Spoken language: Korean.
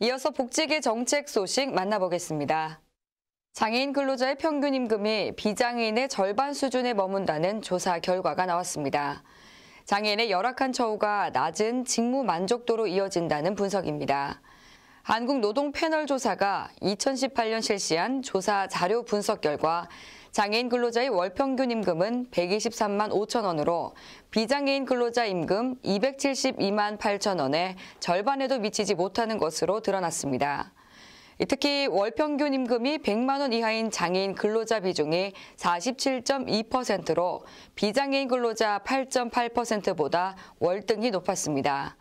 이어서 복지계 정책 소식 만나보겠습니다. 장애인 근로자의 평균 임금이 비장애인의 절반 수준에 머문다는 조사 결과가 나왔습니다. 장애인의 열악한 처우가 낮은 직무 만족도로 이어진다는 분석입니다. 한국노동패널 조사가 2018년 실시한 조사 자료 분석 결과 장애인 근로자의 월평균 임금은 123만 5천 원으로 비장애인 근로자 임금 272만 8천 원의 절반에도 미치지 못하는 것으로 드러났습니다. 특히 월평균 임금이 100만 원 이하인 장애인 근로자 비중이 47.2%로 비장애인 근로자 8.8%보다 월등히 높았습니다.